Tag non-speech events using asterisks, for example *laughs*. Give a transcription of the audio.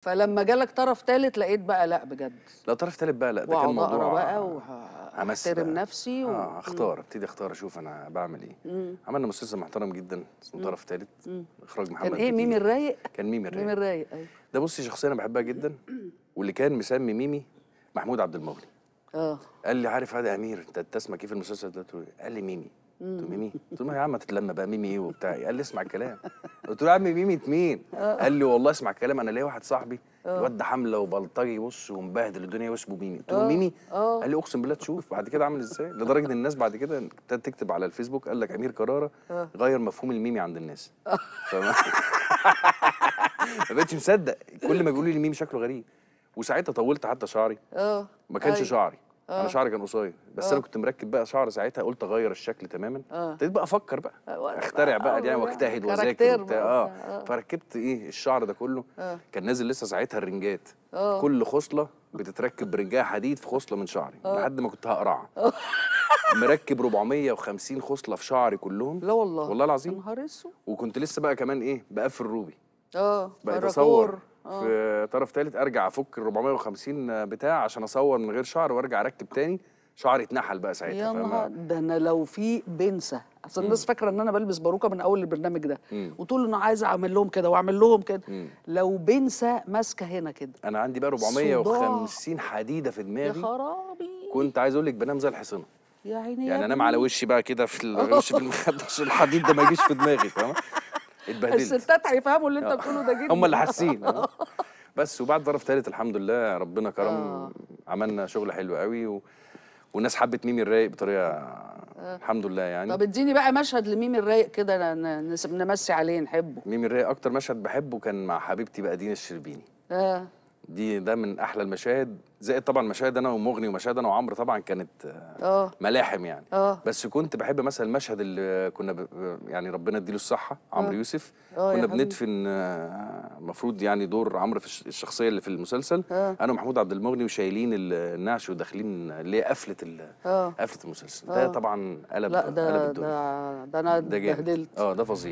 فلما جالك طرف ثالث لقيت بقى لا بجد لا طرف ثالث بقى لا ده كان موضوع بقى وهحترم نفسي و... اه هختار ابتدي اختار اشوف انا بعمل ايه مم. عملنا مسلسل محترم جدا اسمه طرف ثالث اخراج محمد كان ايه ميمي الرايق كان ميمي الرايق ميمي الرايق ايوه ده بصي شخصيه انا بحبها جدا *clears throat* واللي كان مسمي ميمي محمود عبد المغني اه قال لي عارف هذا امير انت تسمع ايه في المسلسل ده قال لي ميمي قلت له ميمي قلت له يا عم تتلم بقى ميمي ايه وبتاع إيه؟ قال لي اسمع الكلام قلت له يا عم ميمة مين؟ آه. قال لي والله اسمع الكلام انا ليا واحد صاحبي آه. الواد ده حمله وبلطجي بص ومبهدل الدنيا واسمه ميمي قلت له آه. ميمي؟ قال لي اقسم بالله تشوف بعد كده عامل ازاي؟ لدرجه ان الناس بعد كده ابتدت تكتب على الفيسبوك قال لك امير كراره غير مفهوم الميمي عند الناس فما *laughs* بقتش مصدق كل ما بيقولوا لي ميمي شكله غريب وساعتها طولت حتى شعري اه ما كانش أيوه. شعري انا آه. شعري كان قصير بس أوه. انا آه. كنت مركب بقى شعر ساعتها قلت اغير الشكل تماما آه. ابتديت بقى افكر بقى أوه. اخترع بقى يعني واجتهد واذاكر وبتاع اه فركبت ايه الشعر ده كله أوه. كان نازل لسه ساعتها الرنجات أوه. كل خصله بتتركب برنجاه حديد في خصله من شعري أوه. لحد ما كنت هقرع مركب 450 خصله في شعري كلهم لا والله والله العظيم وكنت لسه بقى كمان ايه بقفل روبي اه بقيت اصور في اه. طرف ثالث ارجع افك ال 450 بتاع عشان اصور من غير شعر وارجع اركب تاني شعري اتنحل بقى ساعتها يا نهار ده انا لو في بنسه اصل الناس فاكره ان انا بلبس باروكه من اول البرنامج ده وتقول وطول ان عايز اعمل لهم كده واعمل لهم كده لو بنسه ماسكه هنا كده انا عندي بقى 450 حديده في دماغي يا خرابي كنت عايز اقول لك بنام زي الحصينه يا عيني يعني انام على وشي بقى كده في الوش المخده عشان الحديد ده ما يجيش في دماغي تمام اتبهدلت الستات هيفهموا اللي انت آه. بتقوله ده جدا هم اللي حاسين *laughs* آه. بس وبعد ضرب ثالث الحمد لله ربنا كرم آه. عملنا شغل حلو قوي و... والناس حبت ميمي الرايق بطريقه آه. الحمد لله يعني طب اديني بقى مشهد لميمي الرايق كده نمسي عليه نحبه ميمي الرايق اكتر مشهد بحبه كان مع حبيبتي بقى دينا الشربيني اه دي ده من احلى المشاهد زائد طبعا مشاهد انا ومغني ومشاهد انا وعمرو طبعا كانت أوه. ملاحم يعني أوه. بس كنت بحب مثلا المشهد اللي كنا ب... يعني ربنا يديله الصحه عمرو آه. يوسف أوه كنا بندفن المفروض آه، يعني دور عمرو في الشخصيه اللي في المسلسل أوه. انا ومحمود عبد المغني وشايلين النعش وداخلين اللي هي قفله ال... آه. قفله المسلسل أوه. ده طبعا قلب لا ده قلب الدنيا ده, ده انا اتبهدلت اه ده فظيع